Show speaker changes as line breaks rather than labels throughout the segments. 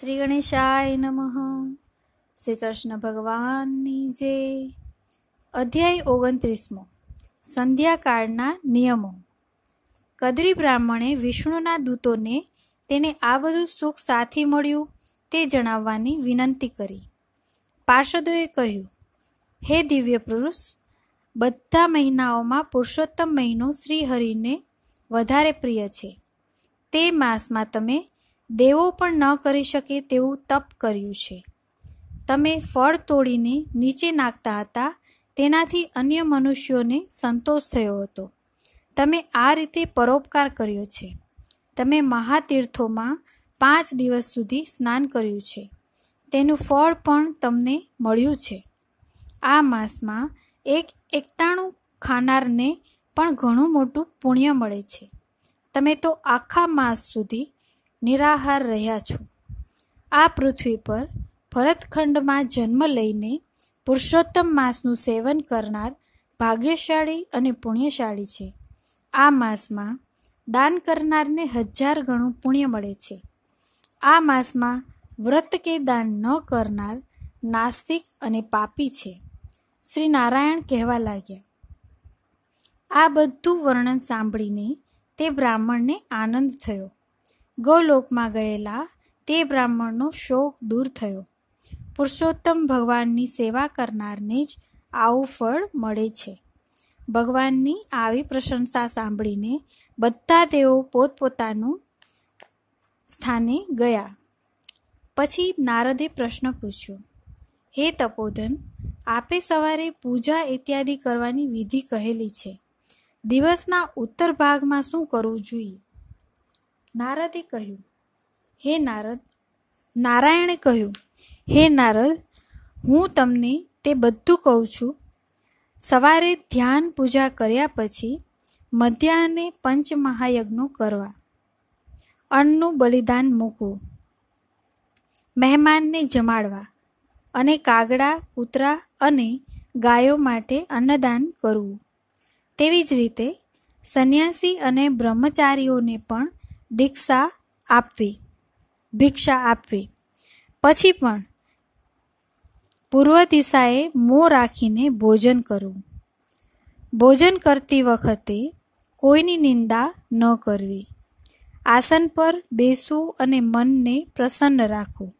શ્રી ગણેશાય નમઃ શ્રી કૃષ્ણ ભગવાનની જે અધ્યાય ઓગણત્રીસમો સંધ્યાકાળના નિયમો કદરી બ્રાહ્મણે વિષ્ણુના દૂતોને તેને આ બધું સુખ સાથી મળ્યું તે જણાવવાની વિનંતી કરી પાર્ષદોએ કહ્યું હે દિવ્ય પુરુષ બધા મહિનાઓમાં પુરુષોત્તમ મહિનો શ્રીહરિને વધારે પ્રિય છે તે માસમાં તમે દેવો પણ ન કરી શકે તેવું તપ કર્યું છે તમે ફળ તોડીને નીચે નાખતા હતા તેનાથી અન્ય મનુષ્યોને સંતોષ થયો હતો તમે આ રીતે પરોપકાર કર્યો છે તમે મહાતીર્થોમાં પાંચ દિવસ સુધી સ્નાન કર્યું છે તેનું ફળ પણ તમને મળ્યું છે આ માસમાં એક એકટાણું ખાનારને પણ ઘણું મોટું પુણ્ય મળે છે તમે તો આખા માસ સુધી નિરાહાર રહ્યા છો આ પૃથ્વી પર ભરતખંડમાં જન્મ લઈને પુરુષોત્તમ માસનું સેવન કરનાર ભાગ્યશાળી અને પુણ્યશાળી છે આ માસમાં દાન કરનારને હજાર ગણું પુણ્ય મળે છે આ માસમાં વ્રત કે દાન ન કરનાર નાસ્તિક અને પાપી છે શ્રી નારાયણ કહેવા લાગ્યા આ બધું વર્ણન સાંભળીને તે બ્રાહ્મણને આનંદ થયો ગૌલોકમાં ગયેલા તે બ્રાહ્મણનો શોક દૂર થયો પુરુષોત્તમ ભગવાનની સેવા કરનારને જ આવું ફળ મળે છે ભગવાનની આવી પ્રશંસા સાંભળીને બધા તેઓ પોતપોતાનું સ્થાને ગયા પછી નારદે પ્રશ્ન પૂછ્યો હે તપોધન આપે સવારે પૂજા ઇત્યાદિ કરવાની વિધિ કહેલી છે દિવસના ઉત્તર ભાગમાં શું કરવું જોઈએ નારદે કહ્યું હે નારદ નારાયણે કહ્યું હે નારદ હું તમને તે બધું કહું છું સવારે ધ્યાન પૂજા કર્યા પછી મધ્યાહને પંચમહાયજ્ઞો કરવા અન્નનું બલિદાન મૂકવું મહેમાનને જમાડવા અને કાગડા કૂતરા અને ગાયો માટે અન્નદાન કરવું તેવી જ રીતે સંન્યાસી અને બ્રહ્મચારીઓને પણ દીક્ષા આપવી ભિક્ષા આપવી પછી પણ પૂર્વ દિશાએ મોં રાખીને ભોજન કરવું ભોજન કરતી વખતે કોઈની નિંદા ન કરવી આસન પર બેસવું અને મનને પ્રસન્ન રાખવું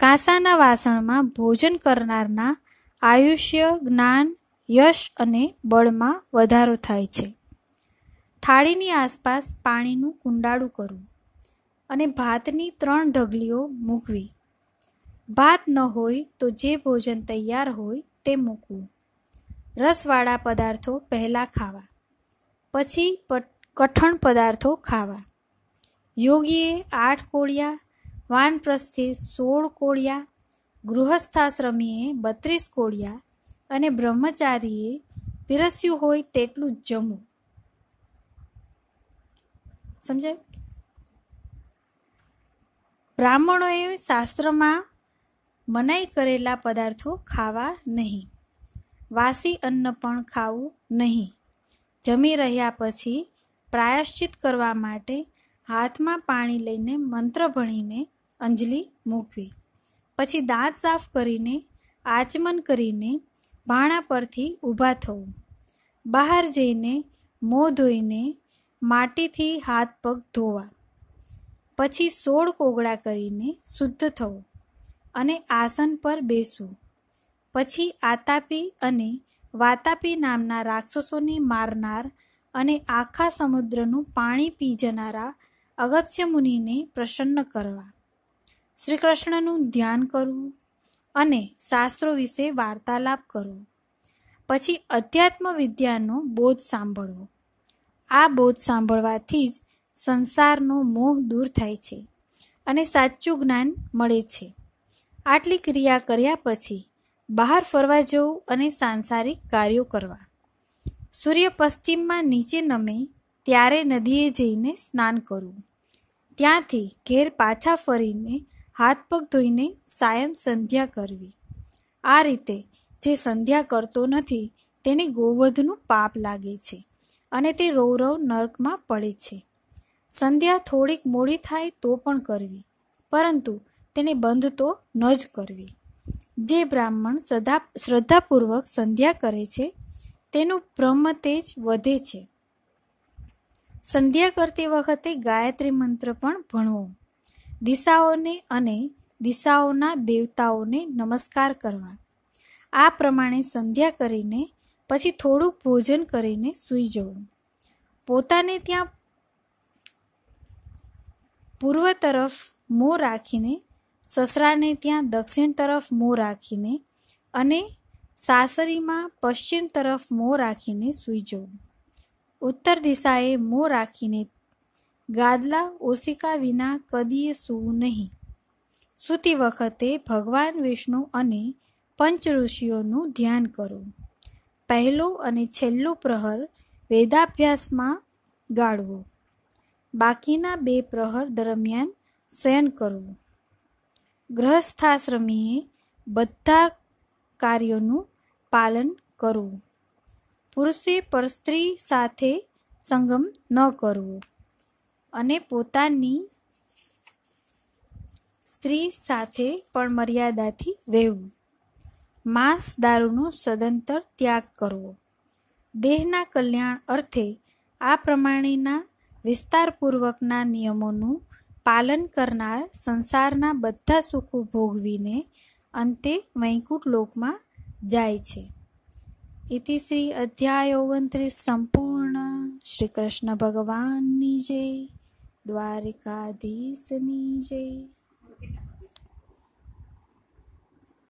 કાંસાના વાસણમાં ભોજન કરનારના આયુષ્ય જ્ઞાન યશ અને બળમાં વધારો થાય છે થાળીની આસપાસ પાણીનું કુંડાળું કરવું અને ભાતની ત્રણ ઢગલીઓ મૂકવી ભાત ન હોય તો જે ભોજન તૈયાર હોય તે મૂકવું રસવાળા પદાર્થો પહેલાં ખાવા પછી કઠણ પદાર્થો ખાવા યોગીએ આઠ કોળિયા વાનપ્રસ્થે સોળ કોળિયા ગૃહસ્થાશ્રમીએ બત્રીસ કોળિયા અને બ્રહ્મચારીએ પીરસ્યું હોય તેટલું જ જમવું સમજાય બ્રાહ્મણોએ શાસ્ત્રમાં મનાઈ કરેલા પદાર્થો ખાવા નહીં વાસી અન્ન પણ ખાવું નહીં જમી રહ્યા પછી પ્રાયશ્ચિત કરવા માટે હાથમાં પાણી લઈને મંત્ર ભણીને અંજલિ મૂકવી પછી દાંત સાફ કરીને આચમન કરીને ભાણા પરથી ઊભા થવું બહાર જઈને મોં ધોઈને માટીથી હાથ પગ ધોવા પછી સોળ કોગળા કરીને શુદ્ધ થવું અને આસન પર બેસવું પછી આતાપી અને વાતાપી નામના રાક્ષસોને મારનાર અને આખા સમુદ્રનું પાણી પી જનારા અગત્ય મુનિને પ્રસન્ન કરવા શ્રી કૃષ્ણનું ધ્યાન કરવું અને શાસ્ત્રો વિશે વાર્તાલાપ કરવો પછી અધ્યાત્મ વિદ્યાનો બોધ સાંભળવો આ બોધ સાંભળવાથી જ સંસારનો મોહ દૂર થાય છે અને સાચું જ્ઞાન મળે છે આટલી ક્રિયા કર્યા પછી બહાર ફરવા જવું અને સાંસારિક કાર્યો કરવા સૂર્ય પશ્ચિમમાં નીચે નમે ત્યારે નદીએ જઈને સ્નાન કરવું ત્યાંથી ઘેર પાછા ફરીને હાથ પગ ધોઈને સાયમ સંધ્યા કરવી આ રીતે જે સંધ્યા કરતો નથી તેને ગોવધનું પાપ લાગે છે અને તે રૌરવ નર્કમાં પડે છે સંધ્યા થોડીક મોડી થાય તો પણ કરવી પરંતુ તેને બંધ તો ન જ કરવી જે બ્રાહ્મણ સદા શ્રદ્ધાપૂર્વક સંધ્યા કરે છે તેનું બ્રહ્મ તેજ વધે છે સંધ્યા કરતી વખતે ગાયત્રી મંત્ર પણ ભણવો દિશાઓને અને દિશાઓના દેવતાઓને નમસ્કાર કરવા આ પ્રમાણે સંધ્યા કરીને પછી થોડુંક ભોજન કરીને સૂઈ જવું પોતાને ત્યાં પૂર્વ તરફ મોં રાખીને સસરાને ત્યાં દક્ષિણ તરફ મોં રાખીને અને સાસરીમાં પશ્ચિમ તરફ મોં રાખીને સૂઈ જવું ઉત્તર દિશાએ મોં રાખીને ગાદલા ઓશિકા વિના કદીએ સૂવું નહીં સૂતી વખતે ભગવાન વિષ્ણુ અને પંચ ઋષિઓનું ધ્યાન કરવું પહેલો અને છેલ્લો પ્રહર વેદાભ્યાસમાં ગાળવો બાકીના બે પ્રહર દરમિયાન શયન કરવું ગ્રહસ્થાશ્રમીએ બધા કાર્યોનું પાલન કરવું પુરુષે પર સ્ત્રી સાથે સંગમ ન કરવો અને પોતાની સ્ત્રી સાથે પણ મર્યાદાથી રહેવું માંસ દારૂનો સદંતર ત્યાગ કરવો દેહના કલ્યાણ અર્થે આ પ્રમાણેના વિસ્તારપૂર્વકના નિયમોનું પાલન કરનાર સંસારના બધા સુખો ભોગવીને અંતે વૈકુંઠ લોકમાં જાય છે ઇતિ શ્રી અધ્યાય ઓગણત્રીસ સંપૂર્ણ શ્રી કૃષ્ણ ભગવાનની જય દ્વારિકાધીશની જય